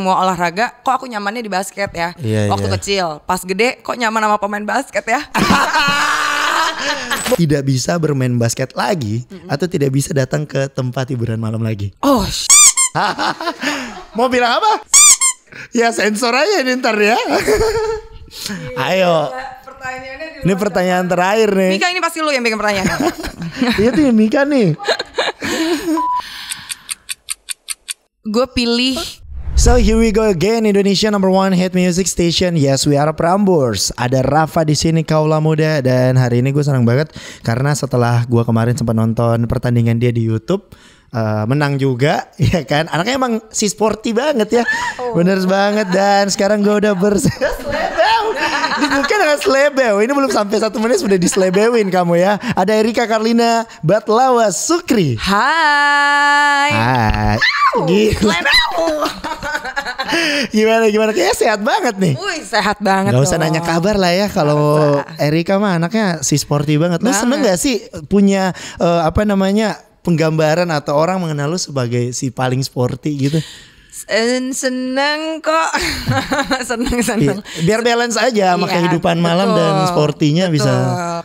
semua olahraga kok aku nyamannya di basket ya yeah, iya. waktu yeah. kecil pas gede kok nyaman sama pemain basket ya tidak bisa bermain basket lagi mm -hmm. atau tidak bisa datang ke tempat hiburan malam lagi oh mau bilang apa ya sensor aja ini ntar ya iya, ayo iya, ini pertanyaan terakhir nih. Mika ini pasti lu yang bikin pertanyaan. Iya tuh Mika nih. gue pilih So here we go again Indonesia number one hit music station Yes we are Prambors Ada Rafa di sini kaula muda Dan hari ini gue senang banget Karena setelah gue kemarin sempat nonton pertandingan dia di Youtube uh, menang juga ya kan anaknya emang si sporty banget ya oh. bener banget dan sekarang gue udah bersama Dibuka dengan selebew. Ini belum sampai satu menit sudah diselebewin kamu ya. Ada Erika Karlina Batlawa Sukri. Hai. Hai. Gila. gimana gimana kayaknya sehat banget nih. Wih sehat banget. Gak usah loh. nanya kabar lah ya kalau Erika mah anaknya si sporty banget. Lu seneng gak sih punya uh, apa namanya penggambaran atau orang mengenal lu sebagai si paling sporty gitu? Eh, seneng kok. seneng seneng. Iya, biar balance aja sama iya, kehidupan betul, malam dan sportinya betul. bisa.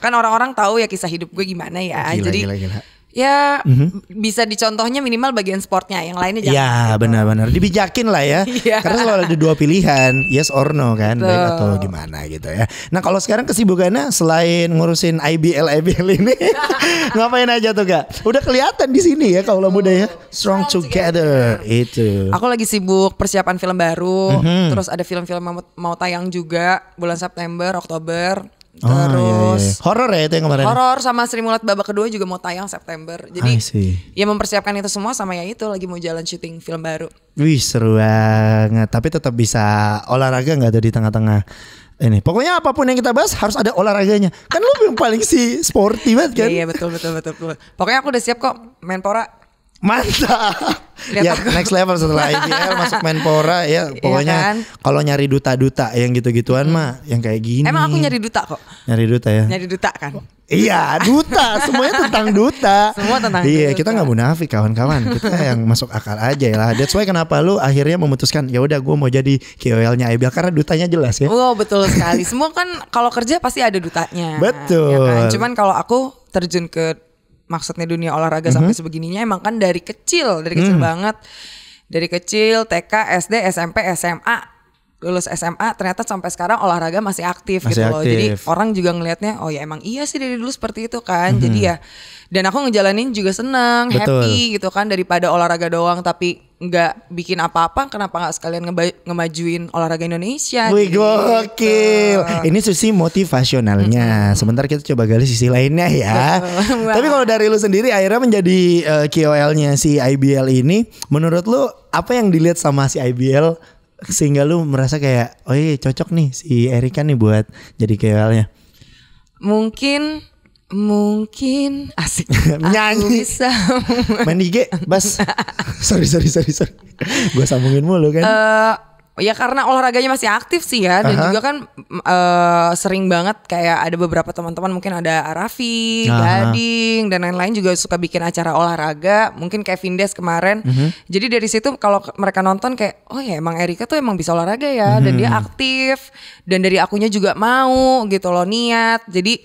Kan orang-orang tahu ya kisah hidup gue gimana ya. Gila, Jadi gila, gila ya mm-hmm. bisa dicontohnya minimal bagian sportnya yang lainnya jangan ya gitu. benar-benar dibijakin lah ya yeah. karena selalu ada dua pilihan yes or no kan Betul. baik atau gimana gitu ya nah kalau sekarang kesibukannya selain ngurusin IBL IBL ini ngapain aja tuh kak udah kelihatan di sini ya kalau muda ya strong together itu aku lagi sibuk persiapan film baru mm-hmm. terus ada film-film mau, mau tayang juga bulan September Oktober Ah, iya, iya, Terus iya, iya. horor ya itu yang kemarin. Horor sama Sri Mulat babak kedua juga mau tayang September. Jadi ya mempersiapkan itu semua sama ya itu lagi mau jalan syuting film baru. Wih seru banget. Tapi tetap bisa olahraga nggak ada di tengah-tengah ini. Pokoknya apapun yang kita bahas harus ada olahraganya. Kan lu yang paling si sporty banget kan. Iya, iya betul betul betul betul. Pokoknya aku udah siap kok Menpora Mantap. ya aku. next level setelah IPL masuk Menpora ya iya pokoknya iya kan? kalau nyari duta-duta yang gitu-gituan hmm. mah yang kayak gini. Emang aku nyari duta kok. Nyari duta ya. Nyari duta kan. Iya, duta. Semuanya tentang duta. Semua tentang Iya, kita nggak munafik kawan-kawan. Kita yang masuk akal aja ya lah. That's why kenapa lu akhirnya memutuskan ya udah gue mau jadi KOL-nya IBL karena dutanya jelas ya. Oh, betul sekali. Semua kan kalau kerja pasti ada dutanya. Betul. Ya kan? Cuman kalau aku terjun ke maksudnya dunia olahraga mm -hmm. sampai mhm. sebegininya emang kan dari kecil, dari kecil mm. banget. Dari kecil TK, SD, SMP, SMA lulus SMA ternyata sampai sekarang olahraga masih aktif masih gitu loh. Aktif. Jadi orang juga ngelihatnya oh ya emang iya sih dari dulu seperti itu kan. Mm-hmm. Jadi ya dan aku ngejalanin juga senang, happy gitu kan daripada olahraga doang tapi nggak bikin apa-apa kenapa nggak sekalian ngeba- ngemajuin olahraga Indonesia Wih gitu. gokil ini sisi motivasionalnya mm-hmm. sebentar kita coba gali sisi lainnya ya tapi kalau dari lu sendiri akhirnya menjadi uh, eh, KOL-nya si IBL ini menurut lu apa yang dilihat sama si IBL sehingga lu merasa kayak oh iya, iya cocok nih si Erika nih buat jadi KOL-nya? Mungkin mungkin asik nyanyi bisa main IG bas nah. sorry sorry sorry sorry gue sambungin mulu kan uh, Ya karena olahraganya masih aktif sih ya dan uh -huh. juga kan uh, sering banget kayak ada beberapa teman-teman mungkin ada Arafi, uh -huh. Gading dan lain-lain juga suka bikin acara olahraga, mungkin Kevin Des kemarin. Uh mhm. -huh. Jadi dari situ kalau mereka nonton kayak oh ya emang Erika tuh emang bisa olahraga ya uh -huh. dan mhm. dia aktif dan dari akunya juga mau gitu loh niat. Jadi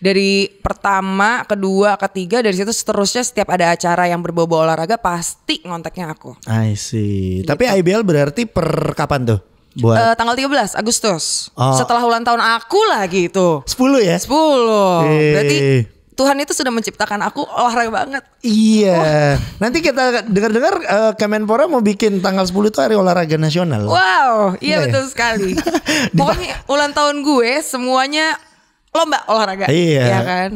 dari pertama, kedua, ketiga dari situ seterusnya setiap ada acara yang berbau olahraga pasti ngontaknya aku. I see. Gitu. Tapi IBL berarti per kapan tuh? Buat uh, tanggal 13 Agustus. Oh. Setelah ulang tahun aku lah gitu. 10 ya? 10. Hey. Eh. Berarti Tuhan itu sudah menciptakan aku olahraga banget. Iya. Wow. Nanti kita dengar-dengar uh, Kemenpora mau bikin tanggal 10 itu hari olahraga nasional. Wow, iya Nggak iya ya? betul ya? sekali. Pokoknya ulang tahun gue semuanya lomba olahraga iya ya kan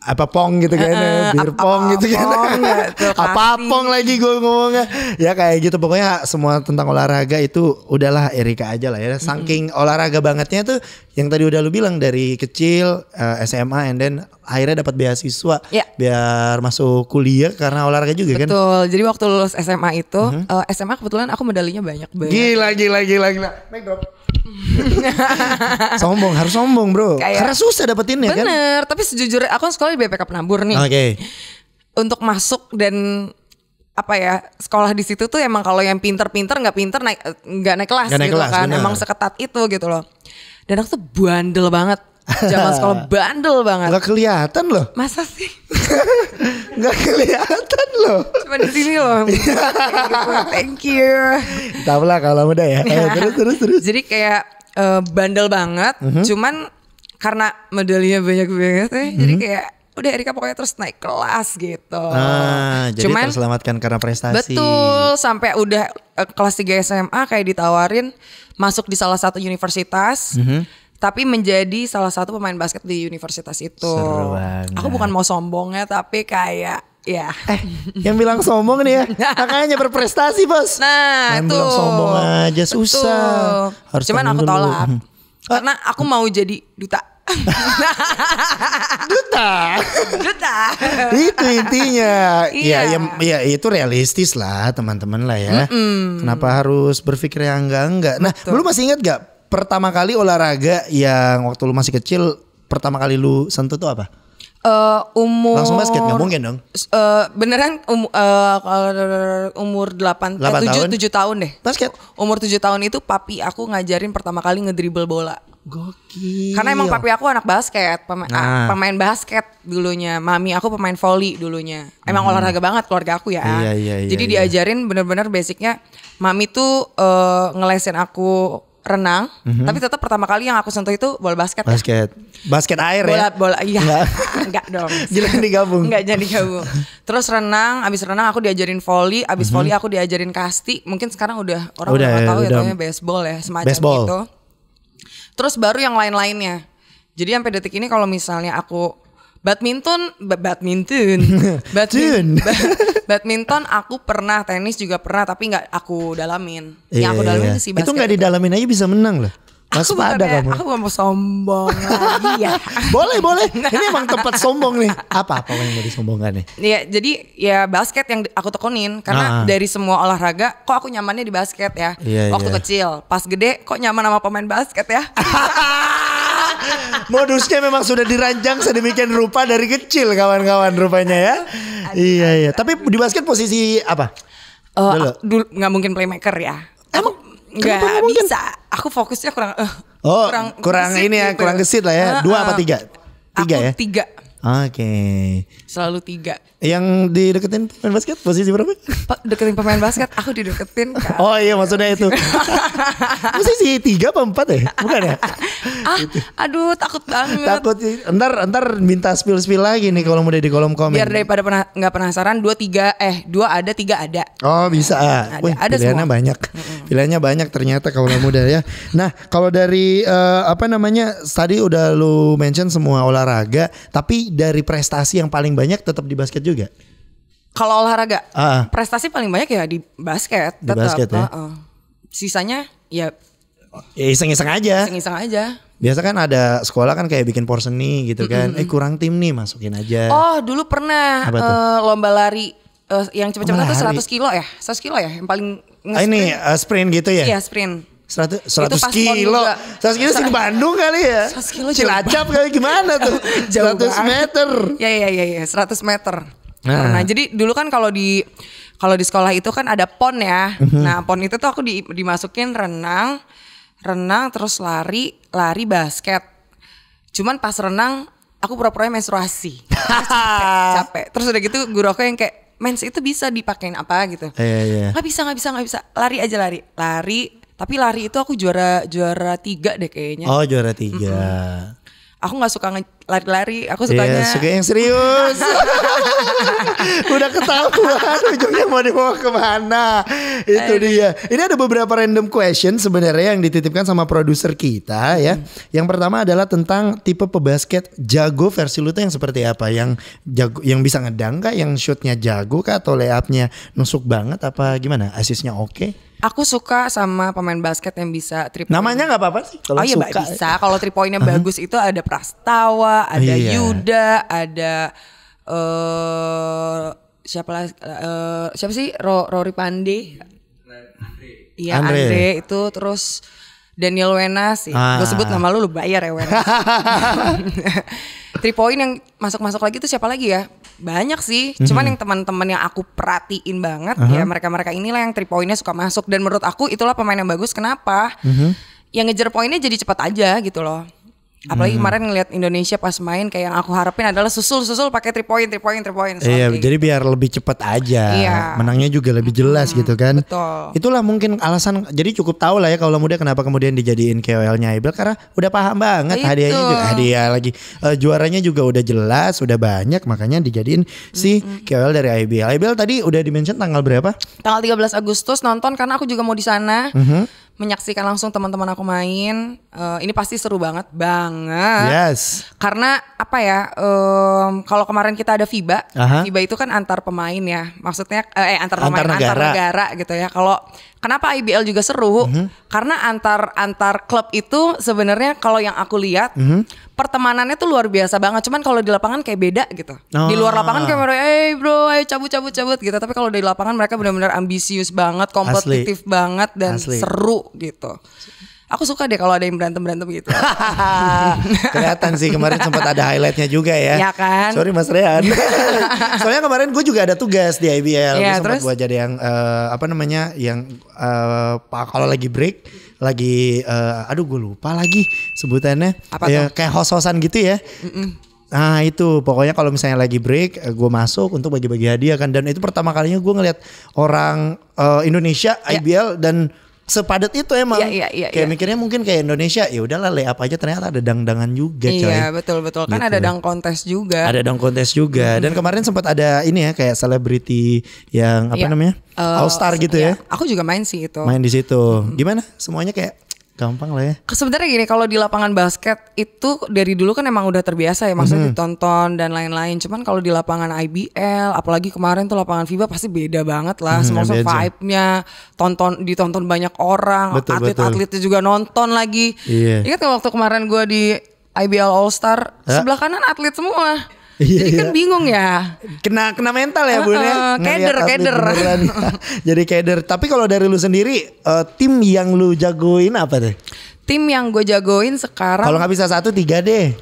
apa pong gitu kan ya? bir pong gitu kan ya? Ya? apa pong lagi gue ngomongnya ya kayak gitu pokoknya semua tentang olahraga itu udahlah Erika aja lah ya saking -hmm. olahraga bangetnya tuh yang tadi udah lu bilang dari kecil uh, eh, SMA and then akhirnya dapat beasiswa yeah. biar masuk kuliah karena olahraga juga Betul. kan Betul. Jadi waktu lulus SMA itu mm -hmm. uh, eh, SMA kebetulan aku medalinya banyak banget. Gila gila gila gila. Make drop. sombong harus sombong bro Kayak, karena susah dapetinnya bener, kan bener tapi sejujurnya aku kan sekolah di BPK Penabur nih. Oke. Okay. Untuk masuk dan apa ya sekolah di situ tuh emang kalau yang pinter-pinter nggak pinter naik nggak naik kelas gak naik gitu kelas, kan bener. emang seketat itu gitu loh dan aku tuh bandel banget zaman sekolah bandel banget nggak kelihatan loh masa sih nggak kelihatan loh cuma di sini loh iya. thank you tahu lah kalau muda ya iya. Ayo, terus terus terus jadi kayak uh, bandel banget uh mhm. -huh. cuman karena medalinya banyak banget ya uh -huh. jadi mhm. kayak udah Erika pokoknya terus naik kelas gitu. Ah, jadi Cuman, terselamatkan karena prestasi. Betul, sampai udah uh, kelas 3 SMA kayak ditawarin masuk di salah satu universitas. Mm -hmm tapi menjadi salah satu pemain basket di universitas itu. Seru banget. Aku bukan mau sombongnya tapi kayak ya. Eh, yang bilang sombong nih ya. Makanya berprestasi, Bos. Nah, Main itu. bilang sombong aja susah. Harus Cuman aku tolak. Hmm. Karena aku mau jadi duta duta duta itu intinya ya, iya. ya ya itu realistis lah teman-teman lah ya mm -mm. kenapa harus berpikir yang enggak enggak nah Betul. lu masih ingat gak pertama kali olahraga yang waktu lu masih kecil pertama kali lu sentuh tuh apa Uh, umur langsung basket nggak mungkin dong uh, beneran um, uh, umur delapan eh, 7 tahun? 7 tahun deh basket umur 7 tahun itu papi aku ngajarin pertama kali ngedribble bola Gokil. Karena emang papi aku anak basket, pema ah, nah. pemain basket dulunya. Mami aku pemain volley dulunya. Emang hmm. olahraga banget keluarga aku ya. Iya, iya, iya, Jadi iya. diajarin bener-bener basicnya. Mami tuh uh, ngelesin aku renang, mm -hmm. tapi tetap pertama kali yang aku sentuh itu bola basket. Basket. Ya. Basket air bola, ya. Bola iya. Enggak. Enggak dong. jadi digabung. Enggak jadi gabung. Terus renang, abis renang aku diajarin volley, abis mm -hmm. volley aku diajarin kasti. Mungkin sekarang udah orang udah, udah tahu ya, ya baseball ya, semacam baseball. gitu Terus baru yang lain-lainnya. Jadi sampai detik ini kalau misalnya aku badminton, badminton, badminton, badminton aku pernah, tenis juga pernah, tapi nggak aku dalamin. Yang aku iya, dalamin iya. sih basket. Itu nggak didalamin aja bisa menang loh. Mas aku ada ya, kamu. Aku mau sombong iya. lagi boleh, boleh. Nah. Ini emang tempat sombong nih. Apa apa yang mau disombongkan nih? Iya, jadi ya basket yang aku tekunin karena ah. dari semua olahraga kok aku nyamannya di basket ya. Iya, Waktu iya. kecil, pas gede kok nyaman sama pemain basket ya. Modusnya memang sudah dirancang sedemikian rupa dari kecil kawan-kawan rupanya ya. Aduh, iya, iya. Tapi di basket posisi apa? Uh, dulu nggak mungkin playmaker ya. Emang Enggak kan mungkin? Gitu? bisa. Aku fokusnya kurang uh, oh, kurang kurang gesit ini ya, gitu. kurang gesit lah ya. Eh, dua uh, apa tiga? Tiga aku ya. Tiga. Oke. Okay. Selalu tiga. Yang dideketin pemain basket posisi berapa? Pa, deketin pemain basket, aku dideketin. Kan. Oh iya maksudnya itu. posisi tiga apa empat ya? Bukan ya? ah, gitu. aduh takut banget. Takut. Iya. Ntar ntar minta spill spill lagi nih kalau mau di kolom komen. Biar daripada pernah nggak penasaran dua tiga eh dua ada tiga ada. Oh bisa. Ada, Wih, ada semua. banyak. Mm -mm pilihannya banyak ternyata kalau muda ya. Nah, kalau dari uh, apa namanya tadi udah lu mention semua olahraga, tapi dari prestasi yang paling banyak tetap di basket juga. Kalau olahraga, uh, prestasi paling banyak ya di basket. Tetap, di basket ya. Uh, uh. Sisanya ya iseng ya, iseng-iseng aja. Iseng-iseng aja. Biasa kan ada sekolah kan kayak bikin porseni gitu kan. Mm -hmm. Eh kurang tim nih masukin aja. Oh, dulu pernah uh, lomba lari uh, yang cepat-cepat itu 100 kilo ya, 100 kilo ya, yang paling ah, ini uh, sprint gitu ya? Iya sprint. 100, 100 kilo, juga. 100 kilo sih di Bandung kali ya, 100 kilo Cilacap kali gimana tuh, jauh 100 banget. meter. Ya ya ya ya, 100 meter. Nah, nah jadi dulu kan kalau di kalau di sekolah itu kan ada pon ya, uh mhm. -huh. nah pon itu tuh aku di, dimasukin renang, renang terus lari, lari basket. Cuman pas renang aku pura-pura menstruasi, capek, capek. Terus udah gitu guru aku yang kayak mens itu bisa dipakein apa gitu. Iya, yeah, iya. Yeah. Gak bisa, gak bisa, gak bisa. Lari aja lari. Lari, tapi lari itu aku juara juara tiga deh kayaknya. Oh, juara tiga. Mm -hmm aku nggak suka lari-lari, aku iya, sukanya yeah, suka yang serius. Udah ketahuan ujungnya mau dibawa kemana? Itu dia. Ini ada beberapa random question sebenarnya yang dititipkan sama produser kita ya. Hmm. Yang pertama adalah tentang tipe pebasket jago versi lu tuh yang seperti apa? Yang jago yang bisa ngedang kah? Yang shootnya jago kah atau layupnya nusuk banget apa gimana? Asisnya oke? Okay? Aku suka sama pemain basket yang bisa trip. Namanya nggak apa-apa sih. Kalau oh iya, suka. bisa. Kalau trip pointnya uh -huh. bagus itu ada Prastawa, ada iya. Yuda, ada uh, siapa lagi? Uh, siapa sih? Rory Pande. Iya Andre. Andre itu terus Daniel Wenas ya. Ah. Gue sebut nama lu lu bayar ya Wenas. Three point yang masuk-masuk lagi itu siapa lagi ya? Banyak sih. Mm-hmm. Cuman yang teman-teman yang aku perhatiin banget uh-huh. ya mereka-mereka inilah yang three pointnya suka masuk dan menurut aku itulah pemain yang bagus. Kenapa? Mm-hmm. Yang ngejar poinnya jadi cepat aja gitu loh. Apalagi hmm. kemarin ngelihat Indonesia pas main kayak yang aku harapin adalah susul-susul pakai three point, three point, three point. Iya, jadi biar lebih cepat aja. Iya. Menangnya juga lebih jelas hmm, gitu kan. Betul. Itulah mungkin alasan jadi cukup tahu lah ya kalau muda kenapa kemudian dijadiin KOL-nya Ibel karena udah paham banget hadiahnya juga hadiah lagi uh, juaranya juga udah jelas, udah banyak makanya dijadiin si hmm, KOL dari IBL. IBL tadi udah dimention tanggal berapa? Tanggal 13 Agustus nonton karena aku juga mau di sana. Mm -hmm menyaksikan langsung teman-teman aku main. Uh, ini pasti seru banget, banget. Yes. Karena apa ya? Um, kalau kemarin kita ada FIBA, -huh. FIBA itu kan antar pemain ya. Maksudnya eh, eh antar, antar pemain, negara. antar negara gitu ya. Kalau Kenapa IBL juga seru? Mm -hmm. Karena antar antar klub itu sebenarnya kalau yang aku lihat mm -hmm. pertemanannya tuh luar biasa banget. Cuman kalau di lapangan kayak beda gitu. Oh. Di luar lapangan kayak mereka, "Eh, bro, ayo cabut cabut cabut" gitu. Tapi kalau di lapangan mereka benar-benar ambisius banget, kompetitif Asli. banget dan Asli. seru gitu. Aku suka deh kalau ada yang berantem-berantem gitu. Kelihatan sih kemarin sempat ada highlightnya juga ya. Iya kan. Sorry Mas Rehan. Soalnya kemarin gue juga ada tugas di IBL. Ya, terus? Gue jadi yang uh, apa namanya yang uh, kalau lagi break lagi uh, aduh gue lupa lagi sebutannya apa ya, tuh? kayak hososan gitu ya mm -mm. Nah itu pokoknya kalau misalnya lagi break gue masuk untuk bagi-bagi hadiah kan dan itu pertama kalinya gue ngeliat orang uh, Indonesia yeah. IBL dan sepadat itu emang. Iya, iya, iya, kayak iya. mikirnya mungkin kayak Indonesia ya udahlah apa aja ternyata ada dangdangan juga iya, coy. Iya, betul betul. Kan gitu. ada dang kontes juga. Ada dang kontes juga. Hmm. Dan kemarin sempat ada ini ya kayak selebriti yang apa iya. namanya? Uh, eh, All Star gitu iya. ya. Aku juga main sih itu. Main di situ. Hmm. Gimana? Semuanya kayak Gampang lah ya. Sebenarnya gini, kalau di lapangan basket itu dari dulu kan emang udah terbiasa ya, maksudnya mm -hmm. ditonton dan lain-lain. Cuman kalau di lapangan IBL, apalagi kemarin tuh lapangan FIBA pasti beda banget lah. Mm -hmm, Semua vibe-nya, tonton ditonton banyak orang, atlet-atletnya juga nonton lagi. Iya. Ingat waktu kemarin gue di IBL All Star, eh? sebelah kanan atlet semua. Iya, Jadi kan iya. kan bingung ya. Kena kena mental ya uh, Bun ya. keder keder. Jadi keder. Tapi kalau dari lu sendiri uh, tim yang lu jagoin apa deh? Tim yang gue jagoin sekarang. Kalau nggak bisa satu tiga deh.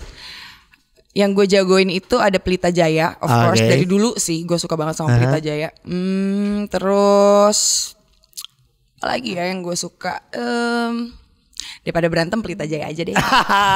Yang gue jagoin itu ada Pelita Jaya, of okay. Ah, course dari dulu sih gue suka banget sama uh -huh. Pelita Jaya. Hmm, terus apa lagi ya yang gue suka. Um, daripada berantem pelita jaya aja deh.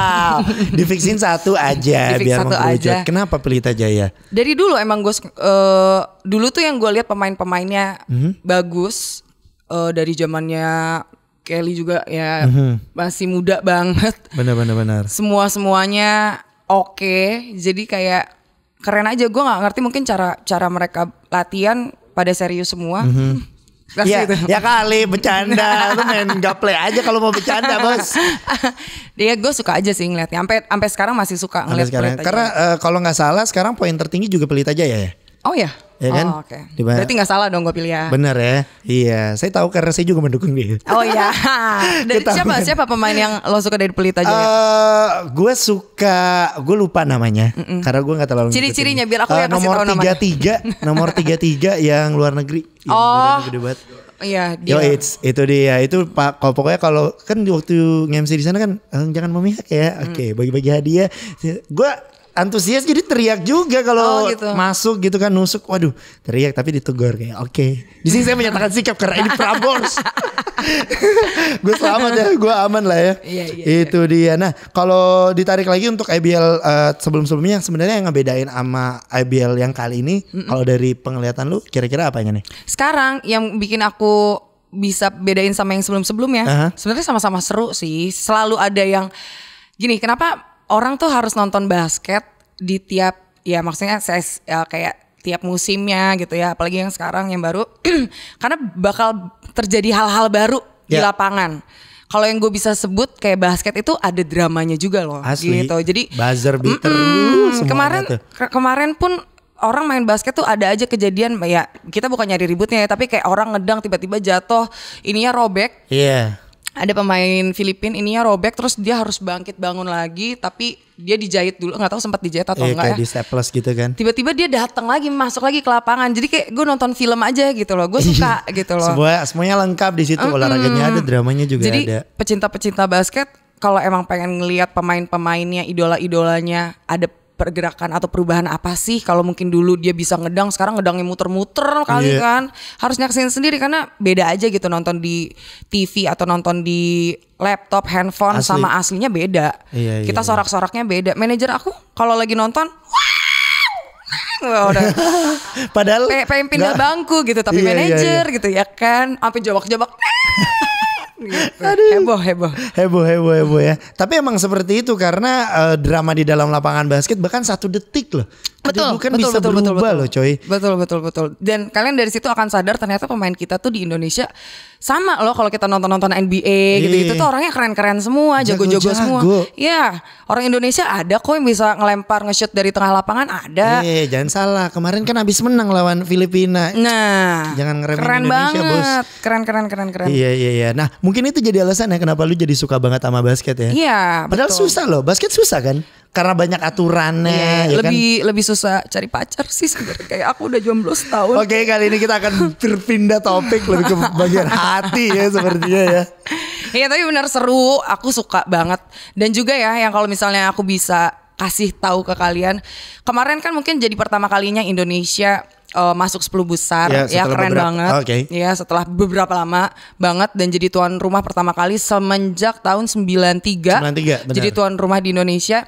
difixin satu aja Di biar satu aja. Kenapa pelita jaya? Dari dulu emang gue uh, dulu tuh yang gue lihat pemain-pemainnya hmm? bagus uh, dari zamannya Kelly juga ya mm-hmm. masih muda banget. Benar benar benar. Semua semuanya oke. Okay. Jadi kayak keren aja gue nggak ngerti mungkin cara cara mereka latihan pada serius semua. Mm-hmm ya, itu. ya kali bercanda lu main gaple aja kalau mau bercanda bos dia gue suka aja sih ngeliatnya sampai sampai sekarang masih suka ngeliat sekarang. karena uh, kalau nggak salah sekarang poin tertinggi juga pelit aja ya, ya? Oh ya ya kan? Oh, okay. Diba Berarti nggak salah dong gue pilih ya. Bener ya, iya. Saya tahu karena saya juga mendukung dia. Oh iya. Dari siapa kan? siapa pemain yang lo suka dari Pelita juga? Uh, eh, gue suka, gue lupa namanya. Mm -mm. Karena gue nggak terlalu. Ciri-cirinya biar aku uh, yang nomor tiga tiga, nomor tiga tiga yang luar negeri. Yang oh. Gede banget. Iya, dia. Yo, it's, itu dia. Itu Pak kalau pokoknya kalau kan waktu ngemsi di sana kan eh, jangan memihak ya. Mm. Oke, okay, bagi-bagi hadiah. Gua antusias jadi teriak juga kalau oh, gitu. masuk gitu kan nusuk. Waduh, teriak tapi ditegur kayak oke. Okay. Di sini saya menyatakan sikap karena ini prabors. gue selamat ya, gue aman lah ya. Iya, yeah, iya. Itu yeah. dia. Nah, kalau ditarik lagi untuk IBL uh, eh, sebelum-sebelumnya sebenarnya yang ngebedain sama IBL yang kali ini mm -mm. kalau dari penglihatan lu kira-kira apa nih Sekarang yang bikin aku bisa bedain sama yang sebelum-sebelumnya. Uh -huh. Sebenarnya sama-sama seru sih. Selalu ada yang gini, kenapa orang tuh harus nonton basket di tiap ya maksudnya saya ya, kayak tiap musimnya gitu ya apalagi yang sekarang yang baru karena bakal terjadi hal-hal baru yeah. di ya. lapangan kalau yang gue bisa sebut kayak basket itu ada dramanya juga loh Asli, gitu jadi buzzer beater mm, kemarin ke kemarin pun orang main basket tuh ada aja kejadian ya kita bukan nyari ributnya ya tapi kayak orang ngedang tiba-tiba jatuh ininya robek iya yeah ada pemain Filipin ininya robek terus dia harus bangkit bangun lagi tapi dia dijahit dulu nggak tahu sempat dijahit atau e, iya, enggak kayak ya. di staples gitu kan tiba-tiba dia datang lagi masuk lagi ke lapangan jadi kayak gue nonton film aja gitu loh gue suka gitu loh Semua, semuanya lengkap di situ mm olahraganya ada dramanya juga jadi, ada pecinta-pecinta basket kalau emang pengen ngelihat pemain-pemainnya idola-idolanya ada pergerakan atau perubahan apa sih kalau mungkin dulu dia bisa ngedang sekarang ngedangnya muter-muter kali yeah. kan harus nyaksin sendiri karena beda aja gitu nonton di TV atau nonton di laptop handphone Asli. sama aslinya beda yeah, iya, kita yeah, sorak-soraknya beda manajer aku kalau lagi nonton Wah, udah. Padahal pengen pindah bangku gitu tapi iya, iya manajer iya, iya. gitu ya kan, sampai jawab-jawab nah! Gitu. Aduh. Heboh, heboh. Heboh, heboh, heboh ya. Tapi emang seperti itu karena uh, drama di dalam lapangan basket bahkan satu detik loh. Betul, bukan betul, bisa betul, berubah betul, betul. loh coy. Betul, betul, betul. Dan kalian dari situ akan sadar ternyata pemain kita tuh di Indonesia sama loh kalau kita nonton-nonton NBA iya. gitu-gitu tuh orangnya keren-keren semua, jago-jago semua. Ya, orang Indonesia ada kok yang bisa ngelempar nge-shoot dari tengah lapangan ada. iya jangan salah. Kemarin kan habis menang lawan Filipina. Nah, jangan ngeremehin Indonesia, banget. Bos. Keren, keren, keren, keren. Iya, iya, iya. Nah, Mungkin itu jadi alasan ya kenapa lu jadi suka banget sama basket ya. Iya. Padahal betul. susah loh, basket susah kan? Karena banyak aturannya. Yeah, ya kan? lebih kan? lebih susah cari pacar sih sebenarnya. Kayak aku udah jomblo setahun. Oke, okay, kali ini kita akan berpindah topik lebih ke bagian hati ya sepertinya ya. Iya, tapi benar seru. Aku suka banget. Dan juga ya yang kalau misalnya aku bisa kasih tahu ke kalian. Kemarin kan mungkin jadi pertama kalinya Indonesia uh, masuk 10 besar ya, ya keren beberapa, banget ah, okay. ya setelah beberapa lama banget dan jadi tuan rumah pertama kali semenjak tahun 93, 93 benar. jadi tuan rumah di Indonesia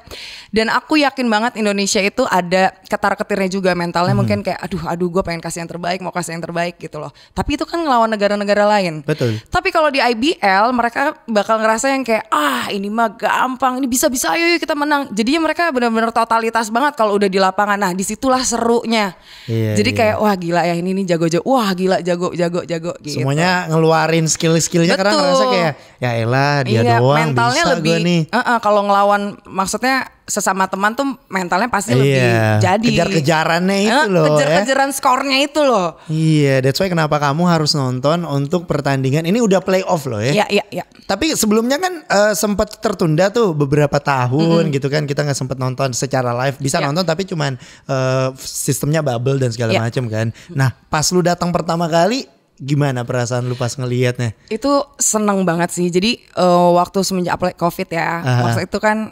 dan aku yakin banget Indonesia itu ada ketar ketirnya juga mentalnya hmm. mungkin kayak aduh aduh gue pengen kasih yang terbaik mau kasih yang terbaik gitu loh tapi itu kan ngelawan negara-negara lain betul tapi kalau di IBL mereka bakal ngerasa yang kayak ah ini mah gampang ini bisa-bisa ayo, kita menang jadinya mereka benar-benar totalitas banget kalau udah di lapangan nah disitulah serunya iya, jadi kayak wah gila ya ini nih jago-jago. Wah gila jago-jago jago gitu. Semuanya ngeluarin skill-skillnya karena ngerasa kayak ya elah dia iya, doang mentalnya bisa lebih, gue nih. Uh -uh, kalau ngelawan maksudnya sesama teman tuh mentalnya pasti iya. lebih jadi kejar-kejarannya eh, itu eh, loh kejar-kejaran ya. skornya itu loh iya yeah, that's why kenapa kamu harus nonton untuk pertandingan ini udah playoff loh ya iya iya, iya. tapi sebelumnya kan uh, eh, sempat tertunda tuh beberapa tahun mm -hmm. gitu kan kita nggak sempat nonton secara live bisa yeah. nonton tapi cuman uh, sistemnya bubble dan segala yeah. macam kan nah pas lu datang pertama kali gimana perasaan lu pas ngelihatnya? Itu seneng banget sih. Jadi uh, waktu semenjak covid ya, Aha. waktu itu kan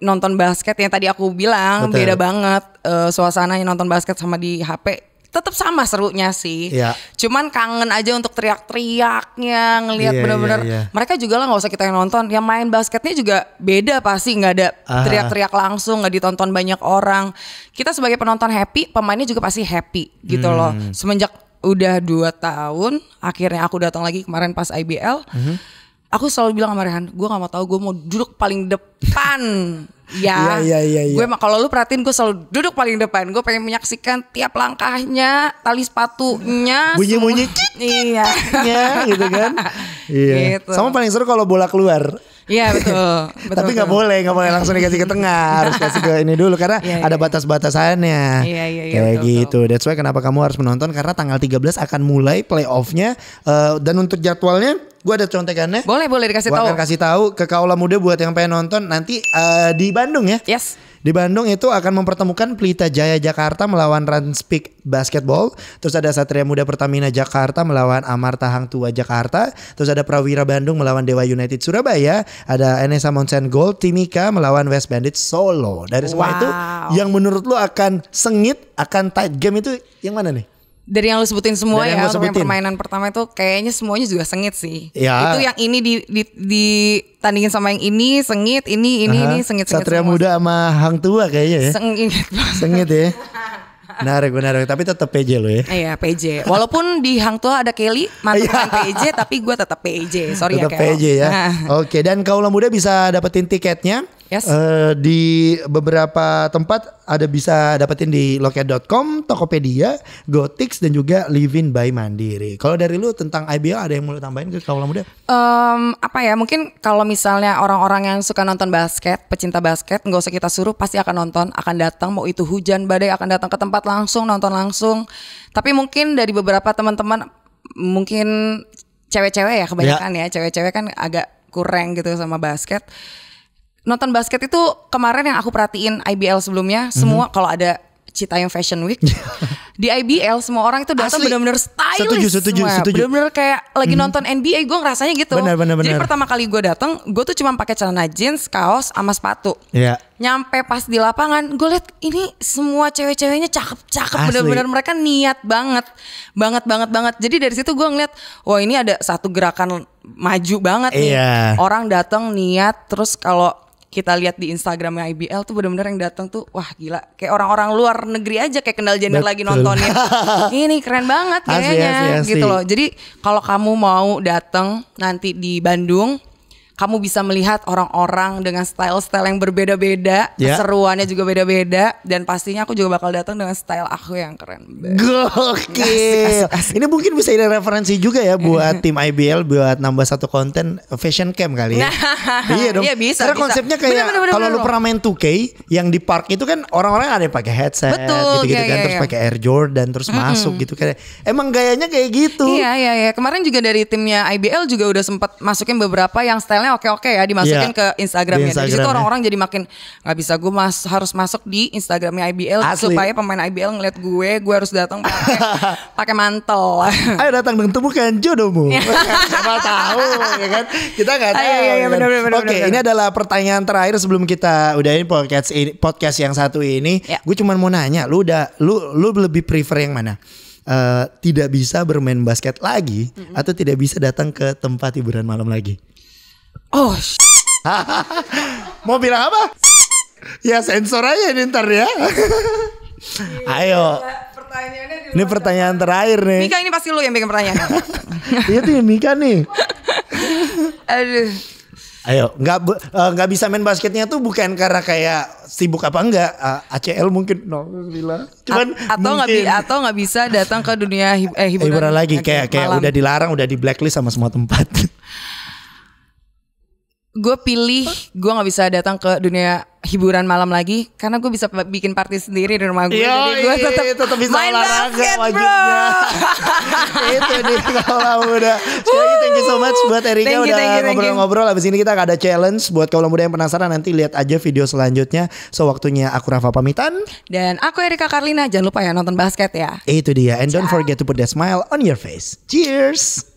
nonton basket yang tadi aku bilang Betul. beda banget uh, suasananya nonton basket sama di HP tetap sama serunya sih. ya. Cuman kangen aja untuk teriak-teriaknya, ngelihat yeah, iya, bener-bener. Yeah, yeah. Mereka juga lah nggak usah kita yang nonton, yang main basketnya juga beda pasti nggak ada ah. teriak-teriak langsung, nggak ditonton banyak orang. Kita sebagai penonton happy, pemainnya juga pasti happy gitu hmm. loh. Semenjak udah dua tahun, akhirnya aku datang lagi kemarin pas IBL. Uh-huh. Mhm aku selalu bilang sama Rehan, gue gak mau tahu, gue mau duduk paling depan. ya, ya, ya, iya, ya, gue emang kalau lu perhatiin gue selalu duduk paling depan. Gue pengen menyaksikan tiap langkahnya, tali sepatunya, bunyi bunyi iya. iya, gitu kan. Iya. Gitu. Sama paling seru kalau bola keluar. Iya betul. betul Tapi nggak boleh, nggak boleh langsung dikasih ke tengah, harus kasih ke ini dulu karena yeah, ada iya. batas-batasannya. Iya iya iya. Kayak betul, gitu. Betul. That's why kenapa kamu harus menonton karena tanggal 13 akan mulai playoffnya uh, dan untuk jadwalnya Gue ada contekannya. Boleh, boleh dikasih tahu. kasih tahu ke kaula muda buat yang pengen nonton nanti uh, di Bandung ya. Yes. Di Bandung itu akan mempertemukan Pelita Jaya Jakarta melawan Ranspik Basketball, terus ada Satria Muda Pertamina Jakarta melawan Amarta Hang Tua Jakarta, terus ada Prawira Bandung melawan Dewa United Surabaya, ada Enesa Monsen Gold Timika melawan West Bandit Solo. Dari semua wow. itu yang menurut lo akan sengit, akan tight game itu yang mana nih? dari yang lu sebutin semua dari ya, yang sebutin. permainan pertama itu kayaknya semuanya juga sengit sih. Ya. Itu yang ini di, di, di tandingin sama yang ini sengit, ini ini Aha. ini sengit sengit. Satria semua. muda sama hang tua kayaknya ya. Sengit. sengit ya. Menarik, menarik. Tapi tetap PJ lo ya. Iya, PJ. Walaupun di Hang Tua ada Kelly, mantan iya. PJ, tapi gue tetap PJ. Sorry tetap ya, PJ ya. Nah. Oke, dan kaula muda bisa dapetin tiketnya Yes. Uh, di beberapa tempat ada bisa dapetin di loket.com, Tokopedia, Gotix dan juga living by Mandiri. Kalau dari lu tentang IBL ada yang mau ditambahin tambahin ke kaum muda? Um, apa ya? Mungkin kalau misalnya orang-orang yang suka nonton basket, pecinta basket, nggak usah kita suruh pasti akan nonton, akan datang mau itu hujan badai akan datang ke tempat langsung nonton langsung. Tapi mungkin dari beberapa teman-teman mungkin cewek-cewek ya kebanyakan ya, ya cewek-cewek ya, kan agak kurang gitu sama basket nonton basket itu kemarin yang aku perhatiin IBL sebelumnya mm -hmm. semua mhm. kalau ada cita yang Fashion Week di IBL semua orang itu datang benar-benar stylish setuju setuju semua. setuju benar-benar kayak lagi mm -hmm. nonton NBA gue ngerasanya gitu benar, benar, benar. jadi pertama kali gue datang gue tuh cuma pakai celana jeans kaos sama sepatu yeah. nyampe pas di lapangan gue liat ini semua cewek-ceweknya cakep-cakep benar-benar mereka niat banget banget banget banget jadi dari situ gue ngeliat wah ini ada satu gerakan maju banget nih yeah. orang datang niat terus kalau kita lihat di Instagramnya IBL tuh bener-bener yang datang tuh wah gila kayak orang-orang luar negeri aja kayak kenal Jenner lagi nontonnya ini keren banget kayaknya asli, gitu loh jadi kalau kamu mau datang nanti di Bandung kamu bisa melihat orang-orang dengan style-style yang berbeda-beda, yeah. keseruannya juga beda-beda, dan pastinya aku juga bakal datang dengan style aku yang keren. Gokil. Ini mungkin bisa jadi referensi juga ya buat tim IBL buat nambah satu konten fashion cam kali ya. iya dong. Iya bisa. Karena konsepnya kayak kalau lu pernah main 2K yang di park itu kan orang-orang ada yang pakai headset gitu-gitu iya, kan, iya, terus iya. pakai Air Jordan terus mm -hmm. masuk gitu kayak Emang gayanya kayak gitu. Iya iya iya. Kemarin juga dari timnya IBL juga udah sempat masukin beberapa yang stylenya oke-oke ya dimasukin yeah. ke Instagramnya. Instagram Jadi situ orang-orang jadi makin nggak bisa gue mas harus masuk di Instagramnya IBL Asli. supaya pemain IBL ngeliat gue, gue harus datang pakai mantel. Ayo datang dengan temukan jodohmu. Iya. Siapa tahu ya kan? Kita nggak iya, iya, tahu. Iya, iya, bener, oke, bener, ini adalah pertanyaan terakhir sebelum kita udahin podcast ini, podcast yang satu ini. Yeah. Gue cuma mau nanya, lu udah lu lu lebih prefer yang mana? uh, tidak bisa bermain basket lagi mm -hmm. atau tidak bisa datang ke tempat hiburan malam lagi? Oh. Mau bilang apa? ya sensor aja ini ntar ya. Iya, Ayo. Iya, iya. Ini pertanyaan terakhir nih. Mika ini pasti lu yang bikin pertanyaan. Iya tuh Mika nih. Aduh. Ayo, nggak eh, nggak uh, bisa main basketnya tuh bukan karena kayak sibuk apa enggak uh, ACL mungkin no bila. Cuman A atau nggak bi atau nggak bisa datang ke dunia hib eh, hiburan, eh, hiburan lagi kayak kayak malam. udah dilarang, udah di blacklist sama semua tempat gue pilih gue nggak bisa datang ke dunia hiburan malam lagi karena gue bisa bikin party sendiri di rumah gue iya, jadi gue iya, tetap tetap bisa main olahraga basket, wajibnya itu nih kalau udah sekali thank you so much buat Erika thank you, udah ngobrol-ngobrol abis ini kita ada challenge buat kalau muda yang penasaran nanti lihat aja video selanjutnya so waktunya aku Rafa pamitan dan aku Erika Karlina jangan lupa ya nonton basket ya itu dia and don't forget to put that smile on your face cheers